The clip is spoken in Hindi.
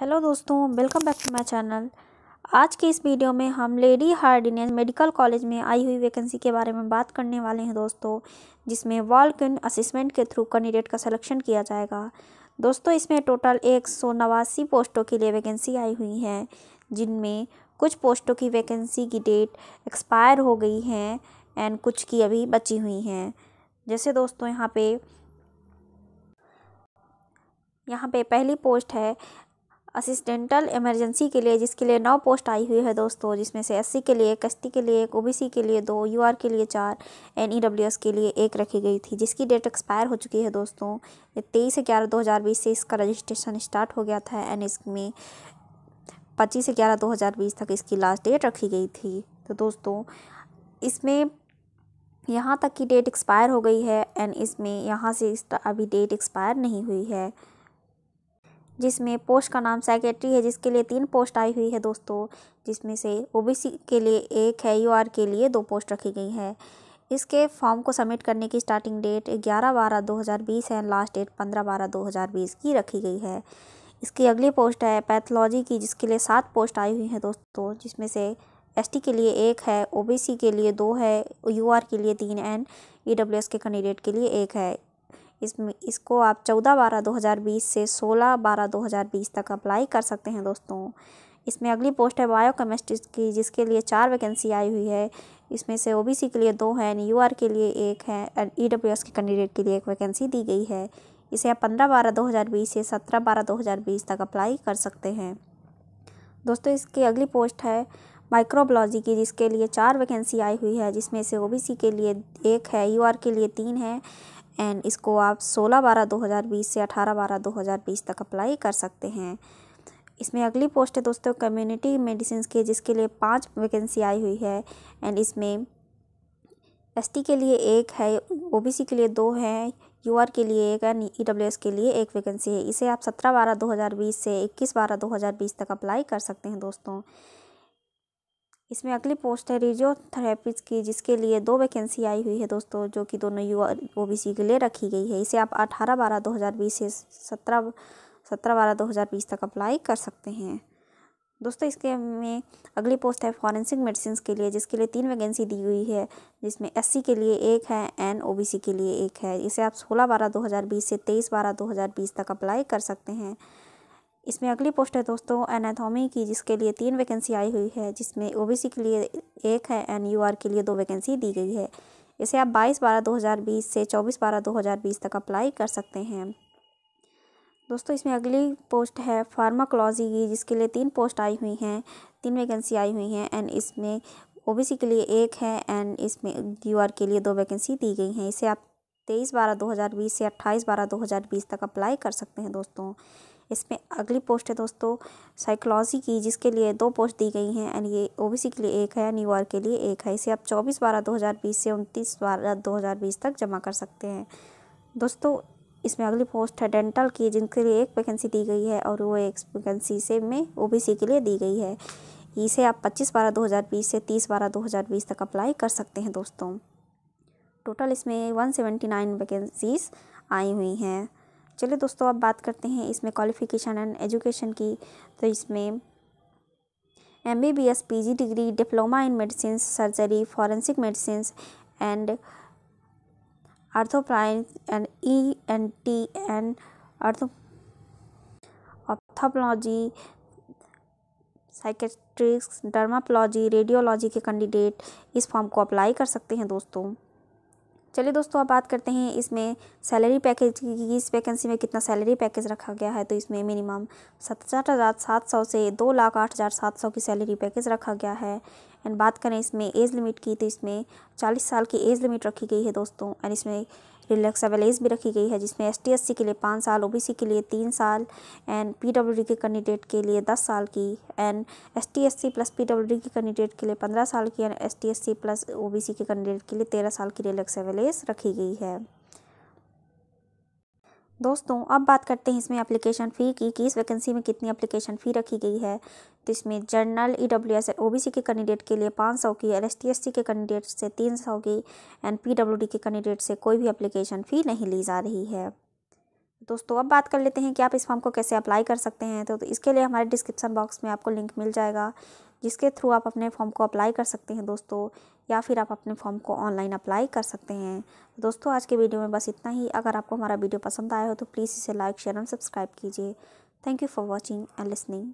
हेलो दोस्तों welcome back to my channel आज के इस वीडियो में हम लेडी हार्डिनेस मेडिकल कॉलेज में आई हुई वैकेंसी के बारे में बात करने वाले हैं दोस्तों जिसमें वॉल्क इन असमेंट के थ्रू कैंडिडेट का सिलेक्शन किया जाएगा दोस्तों इसमें टोटल एक सौ नवासी पोस्टों के लिए वैकेंसी आई हुई है जिनमें कुछ पोस्टों की वैकेंसी की डेट एक्सपायर हो गई हैं एंड कुछ की अभी बची हुई हैं जैसे दोस्तों यहाँ पे यहाँ पे पहली पोस्ट है असिस्टेंटल इमरजेंसी के लिए जिसके लिए नौ पोस्ट आई हुई है दोस्तों जिसमें से एस के लिए एक एस के लिए एक ओ के लिए दो यू के लिए चार एन के लिए एक रखी गई थी जिसकी डेट एक्सपायर हो चुकी है दोस्तों तेईस ग्यारह दो हज़ार बीस से इसका रजिस्ट्रेशन स्टार्ट हो गया था एंड इसमें पच्चीस ग्यारह दो हज़ार बीस तक इसकी लास्ट डेट रखी गई थी तो दोस्तों इसमें यहाँ तक की डेट एक्सपायर हो गई है एंड इसमें यहाँ से अभी डेट एक्सपायर नहीं हुई है जिसमें पोस्ट का नाम सेक्रेटरी है जिसके लिए तीन पोस्ट आई हुई है दोस्तों जिसमें से ओबीसी के लिए एक है यूआर के लिए दो पोस्ट रखी गई है इसके फॉर्म को सबमिट करने की स्टार्टिंग डेट 11 बारह 2020 है लास्ट डेट 15 बारह 2020 की रखी गई है इसकी अगली पोस्ट है पैथोलॉजी की जिसके लिए सात पोस्ट आई हुई हैं दोस्तों जिसमें से एसटी के लिए एक है ओबीसी के लिए दो है यूआर के लिए तीन एंड ईडब्ल्यूएस e के कैंडिडेट के लिए एक है इसमें इसको आप चौदह बारह दो हज़ार बीस से सोलह बारह दो हज़ार बीस तक अप्लाई कर सकते हैं दोस्तों इसमें अगली पोस्ट है बायो केमिस्ट्री की जिसके लिए चार वैकेंसी आई हुई है इसमें से ओबीसी के लिए दो हैं यू आर के लिए एक है ई डब्ल्यू एस के कैंडिडेट के लिए एक वैकेंसी दी गई है इसे आप पंद्रह बारह दो हज़ार बीस से सत्रह बारह दो हज़ार बीस तक अप्लाई कर सकते हैं दोस्तों इसकी अगली पोस्ट है माइक्रोबलॉजी की जिसके लिए चार वैकेंसी आई हुई है जिसमें से ओबीसी के लिए एक है यूआर के लिए तीन है एंड इसको आप 16 बारह 2020 से 18 बारह 2020 तक अप्लाई कर सकते हैं इसमें अगली पोस्ट है दोस्तों कम्युनिटी मेडिसिन के जिसके लिए पाँच वैकेंसी आई हुई है एंड इसमें एसटी के लिए एक है ओबीसी के लिए दो हैं यूआर के लिए एक एंड ई e के लिए एक वैकेंसी है इसे आप सत्रह बारह बीस से इक्कीस बारह बीस तक अप्लाई कर सकते हैं दोस्तों इसमें अगली पोस्ट है रिजियोथेरेपिस्ट की जिसके लिए दो वैकेंसी आई हुई है दोस्तों जो कि दोनों बी सी के लिए रखी गई है इसे आप अठारह बारह बीस से सत्रह सत्रह बारह बीस तक अप्लाई कर सकते हैं दोस्तों इसके में अगली पोस्ट है फॉरेंसिक मेडिसिन के लिए जिसके लिए तीन वैकेंसी दी हुई है जिसमें एससी के लिए एक है एन ओबीसी के लिए एक है इसे आप सोलह बारह 2020 से तेईस बारह 2020 तक अप्लाई कर सकते हैं इसमें अगली पोस्ट है दोस्तों एनाथॉमी की जिसके लिए तीन वैकेंसी आई हुई है जिसमें ओबीसी के लिए एक है एन यू आर के लिए दो वैकेंसी दी गई है इसे आप 22 बारह 2020 से 24 बारह 2020 तक अप्लाई कर सकते हैं दोस्तों इसमें अगली पोस्ट है फार्माकोलॉजी की जिसके लिए तीन पोस्ट आई हुई हैं तीन वैकेंसी आई हुई हैं एंड इसमें ओबीसी के लिए एक है एंड इसमें यू के लिए दो वैकेंसी दी गई हैं इसे आप तेईस बारह 2020 से अट्ठाईस बारह 2020 तक अप्लाई कर सकते हैं दोस्तों इसमें अगली पोस्ट है दोस्तों साइकोलॉजी की जिसके लिए दो पोस्ट दी गई हैं एंड ये ओबीसी के लिए एक है न्यू ईयर के लिए एक है इसे आप 24 बारह 2020 से 29 बारह 2020 तक जमा कर सकते हैं दोस्तों इसमें अगली पोस्ट है डेंटल की जिनके लिए एक वैकेंसी दी गई है और वो एक वैकेंसी से में ओ के लिए दी गई है इसे आप 25 बारह 2020 से 30 बारह 2020 तक अप्लाई कर सकते हैं दोस्तों टोटल इसमें 179 वैकेंसीज़ आई हुई हैं चलिए दोस्तों अब बात करते हैं इसमें क्वालिफ़िकेशन एंड एजुकेशन की तो इसमें M B B S P G degree diploma in medicine surgery forensic medicine and आर्थोप्लाइन and E N T and ortho ophthalmology psychiatrics dermatology radiology के कैंडिडेट इस फॉर्म को अप्लाई कर सकते हैं दोस्तों चलिए दोस्तों अब बात करते हैं इसमें सैलरी पैकेज की इस वैकेंसी में कितना सैलरी पैकेज रखा गया है तो इसमें मिनिमम सतसठ हज़ार सात सौ से दो लाख आठ हज़ार सात सौ की सैलरी पैकेज रखा गया है एंड बात करें इसमें एज लिमिट की तो इसमें चालीस साल की एज लिमिट रखी गई है दोस्तों एंड इसमें रिलैक्सेबल एज भी रखी गई है जिसमें एस टी के लिए पाँच साल ओ के लिए तीन साल एंड पी के कैंडिडेट के लिए दस साल की and S T plus P के कैंडिडेट के लिए पंद्रह साल की and S T plus O के कैंडिडेट के लिए तेरह साल की रिलैक्सेबल एज रखी गई है दोस्तों अब बात करते हैं इसमें एप्लीकेशन फ़ी की कि इस वैकेंसी में कितनी एप्लीकेशन फ़ी रखी गई है तो इसमें general E W S O B C के कैंडिडेट के लिए पाँच सौ की L S T S C के कैंडिडेट से तीन सौ की एंड पी डब्ल्यू डी के कैंडिडेट से कोई भी एप्लीकेशन फ़ी नहीं ली जा रही है दोस्तों अब बात कर लेते हैं कि आप इस फॉर्म को कैसे अप्लाई कर सकते हैं तो, तो इसके लिए हमारे डिस्क्रिप्सन बॉक्स में आपको लिंक मिल जाएगा जिसके थ्रू आप अपने फॉर्म को अप्लाई कर सकते हैं दोस्तों या फिर आप अपने फॉर्म को ऑनलाइन अप्लाई कर सकते हैं दोस्तों आज के वीडियो में बस इतना ही अगर आपको हमारा वीडियो पसंद आया हो तो प्लीज़ इसे लाइक शेयर एंड सब्सक्राइब कीजिए thank you for watching and listening